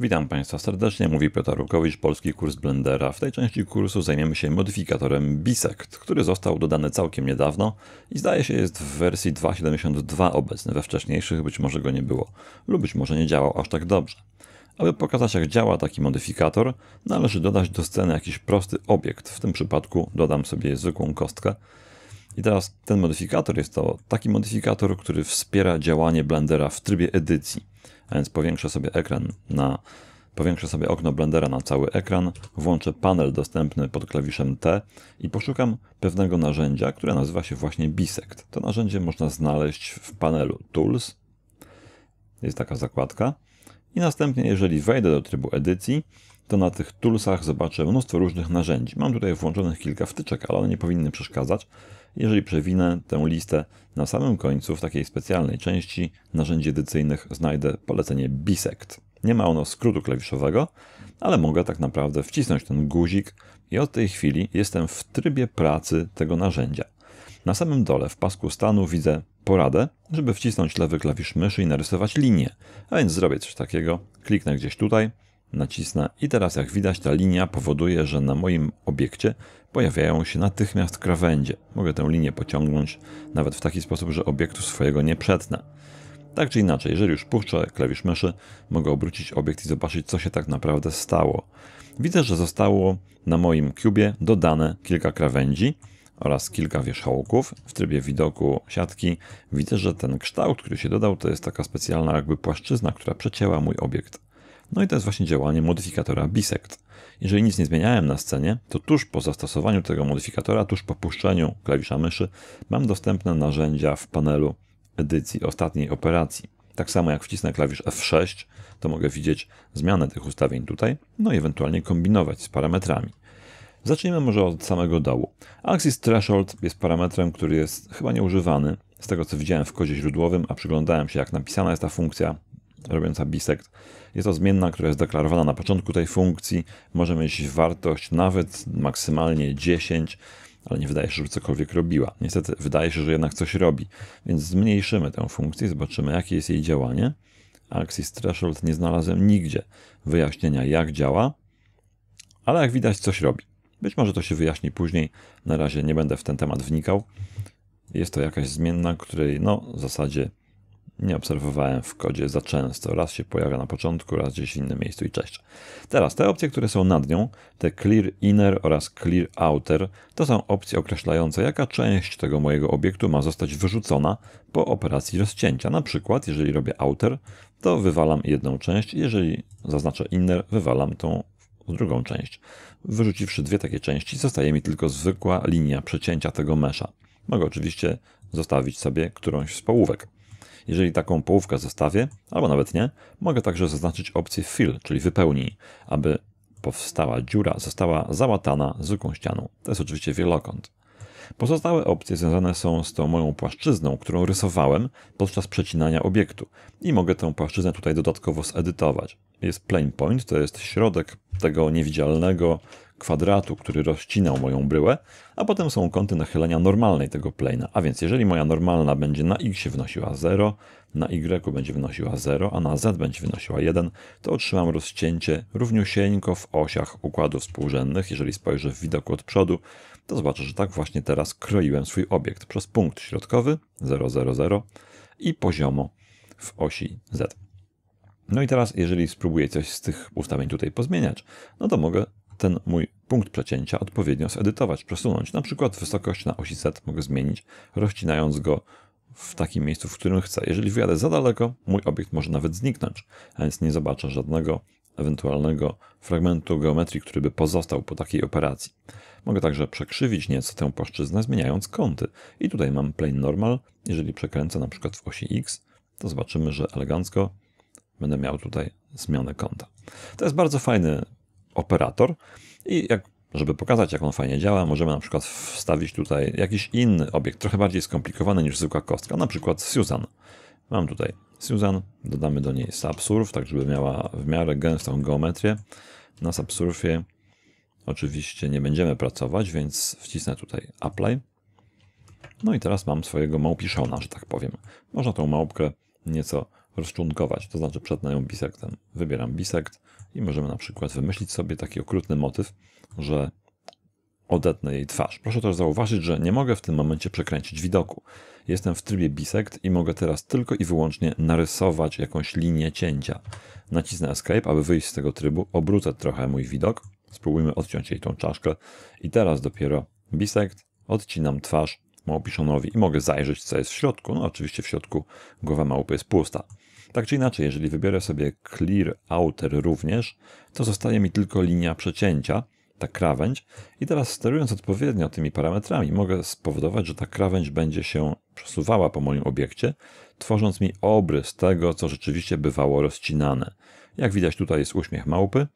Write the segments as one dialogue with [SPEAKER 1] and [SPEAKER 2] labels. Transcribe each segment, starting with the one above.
[SPEAKER 1] Witam Państwa serdecznie, mówi Piotr Rukowicz, Polski Kurs Blendera. W tej części kursu zajmiemy się modyfikatorem Bisect, który został dodany całkiem niedawno i zdaje się jest w wersji 2.72 obecny, we wcześniejszych być może go nie było, lub być może nie działał aż tak dobrze. Aby pokazać jak działa taki modyfikator, należy dodać do sceny jakiś prosty obiekt, w tym przypadku dodam sobie zwykłą kostkę. I teraz ten modyfikator jest to taki modyfikator, który wspiera działanie Blendera w trybie edycji a więc powiększę sobie ekran na Powiększę sobie okno blendera na cały ekran, włączę panel dostępny pod klawiszem T i poszukam pewnego narzędzia, które nazywa się właśnie Bisect. To narzędzie można znaleźć w panelu Tools. Jest taka zakładka. I następnie, jeżeli wejdę do trybu edycji, to na tych toolsach zobaczę mnóstwo różnych narzędzi. Mam tutaj włączonych kilka wtyczek, ale one nie powinny przeszkadzać. Jeżeli przewinę tę listę, na samym końcu w takiej specjalnej części narzędzi edycyjnych znajdę polecenie bisect. Nie ma ono skrótu klawiszowego, ale mogę tak naprawdę wcisnąć ten guzik i od tej chwili jestem w trybie pracy tego narzędzia. Na samym dole w pasku stanu widzę poradę, żeby wcisnąć lewy klawisz myszy i narysować linię. A więc zrobię coś takiego, kliknę gdzieś tutaj, nacisnę i teraz jak widać ta linia powoduje, że na moim obiekcie pojawiają się natychmiast krawędzie. Mogę tę linię pociągnąć nawet w taki sposób, że obiektu swojego nie przetnę. Tak czy inaczej, jeżeli już puszczę klawisz myszy, mogę obrócić obiekt i zobaczyć, co się tak naprawdę stało. Widzę, że zostało na moim kubie dodane kilka krawędzi oraz kilka wierzchołków. W trybie widoku siatki widzę, że ten kształt, który się dodał, to jest taka specjalna jakby płaszczyzna, która przecięła mój obiekt. No i to jest właśnie działanie modyfikatora bisect. Jeżeli nic nie zmieniałem na scenie, to tuż po zastosowaniu tego modyfikatora, tuż po puszczeniu klawisza myszy, mam dostępne narzędzia w panelu edycji ostatniej operacji. Tak samo jak wcisnę klawisz F6, to mogę widzieć zmianę tych ustawień tutaj, no i ewentualnie kombinować z parametrami. Zacznijmy może od samego dołu. Axis Threshold jest parametrem, który jest chyba nieużywany. Z tego co widziałem w kodzie źródłowym, a przyglądałem się jak napisana jest ta funkcja, robiąca bisect. Jest to zmienna, która jest deklarowana na początku tej funkcji. Może mieć wartość nawet maksymalnie 10, ale nie wydaje się, żeby cokolwiek robiła. Niestety wydaje się, że jednak coś robi, więc zmniejszymy tę funkcję, zobaczymy jakie jest jej działanie. Axis Threshold nie znalazłem nigdzie wyjaśnienia jak działa, ale jak widać coś robi. Być może to się wyjaśni później, na razie nie będę w ten temat wnikał. Jest to jakaś zmienna, której no w zasadzie nie obserwowałem w kodzie za często. Raz się pojawia na początku, raz gdzieś w innym miejscu i cześć. Teraz te opcje, które są nad nią, te clear inner oraz clear outer, to są opcje określające, jaka część tego mojego obiektu ma zostać wyrzucona po operacji rozcięcia. Na przykład, jeżeli robię outer, to wywalam jedną część, jeżeli zaznaczę inner, wywalam tą drugą część. Wyrzuciwszy dwie takie części, zostaje mi tylko zwykła linia przecięcia tego mesza. Mogę oczywiście zostawić sobie którąś z połówek. Jeżeli taką połówkę zostawię, albo nawet nie, mogę także zaznaczyć opcję fill, czyli wypełnij, aby powstała dziura została załatana zwykłą ścianą. To jest oczywiście wielokąt. Pozostałe opcje związane są z tą moją płaszczyzną, którą rysowałem podczas przecinania obiektu i mogę tę płaszczyznę tutaj dodatkowo zedytować. Jest plane point, to jest środek tego niewidzialnego kwadratu, który rozcinał moją bryłę, a potem są kąty nachylenia normalnej tego plana. A więc jeżeli moja normalna będzie na x wynosiła 0, na y będzie wynosiła 0, a na z będzie wynosiła 1, to otrzymam rozcięcie równiusieńko w osiach układów współrzędnych. Jeżeli spojrzę w widoku od przodu, to zobaczę, że tak właśnie teraz kroiłem swój obiekt przez punkt środkowy 0, 0, 0 i poziomo w osi z. No i teraz, jeżeli spróbuję coś z tych ustawień tutaj pozmieniać, no to mogę ten mój punkt przecięcia odpowiednio zedytować, przesunąć. Na przykład wysokość na osi Z mogę zmienić, rozcinając go w takim miejscu, w którym chcę. Jeżeli wyjadę za daleko, mój obiekt może nawet zniknąć, a więc nie zobaczę żadnego ewentualnego fragmentu geometrii, który by pozostał po takiej operacji. Mogę także przekrzywić nieco tę płaszczyznę, zmieniając kąty. I tutaj mam plane normal. Jeżeli przekręcę na przykład w osi X, to zobaczymy, że elegancko będę miał tutaj zmianę kąta. To jest bardzo fajny operator i jak, żeby pokazać, jak on fajnie działa, możemy na przykład wstawić tutaj jakiś inny obiekt, trochę bardziej skomplikowany niż zwykła kostka, na przykład Susan. Mam tutaj Susan, dodamy do niej subsurf, tak żeby miała w miarę gęstą geometrię. Na subsurfie oczywiście nie będziemy pracować, więc wcisnę tutaj apply. No i teraz mam swojego małpiszona, że tak powiem. Można tą małpkę nieco rozczłonkować, to znaczy przed nią bisektem. Wybieram bisekt i możemy na przykład wymyślić sobie taki okrutny motyw, że odetnę jej twarz. Proszę też zauważyć, że nie mogę w tym momencie przekręcić widoku. Jestem w trybie bisekt i mogę teraz tylko i wyłącznie narysować jakąś linię cięcia. Nacisnę Escape, aby wyjść z tego trybu, obrócę trochę mój widok, spróbujmy odciąć jej tą czaszkę i teraz dopiero bisekt, odcinam twarz małpiszonowi i mogę zajrzeć, co jest w środku. No oczywiście w środku głowa małpy jest pusta. Tak czy inaczej, jeżeli wybiorę sobie Clear Outer również, to zostaje mi tylko linia przecięcia, ta krawędź. I teraz sterując odpowiednio tymi parametrami, mogę spowodować, że ta krawędź będzie się przesuwała po moim obiekcie, tworząc mi obrys tego, co rzeczywiście bywało rozcinane. Jak widać tutaj jest uśmiech małpy,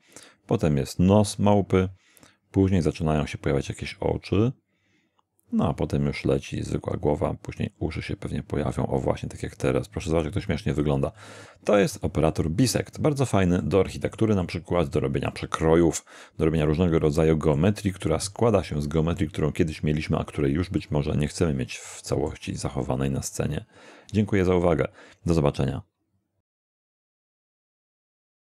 [SPEAKER 1] potem jest nos małpy, później zaczynają się pojawiać jakieś oczy, no a potem już leci zwykła głowa, później uszy się pewnie pojawią, o właśnie tak jak teraz. Proszę zobaczyć, jak to śmiesznie wygląda. To jest operator bisect, bardzo fajny do architektury na przykład, do robienia przekrojów, do robienia różnego rodzaju geometrii, która składa się z geometrii, którą kiedyś mieliśmy, a której już być może nie chcemy mieć w całości zachowanej na scenie. Dziękuję za uwagę. Do zobaczenia.